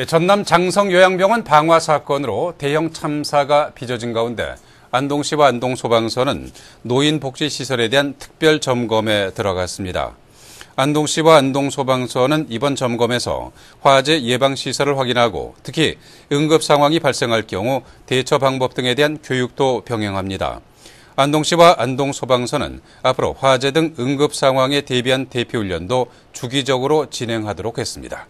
예, 전남 장성 요양병원 방화 사건으로 대형 참사가 빚어진 가운데 안동시와 안동소방서는 노인복지시설에 대한 특별 점검에 들어갔습니다. 안동시와 안동소방서는 이번 점검에서 화재 예방시설을 확인하고 특히 응급 상황이 발생할 경우 대처 방법 등에 대한 교육도 병행합니다. 안동시와 안동소방서는 앞으로 화재 등 응급 상황에 대비한 대피훈련도 주기적으로 진행하도록 했습니다.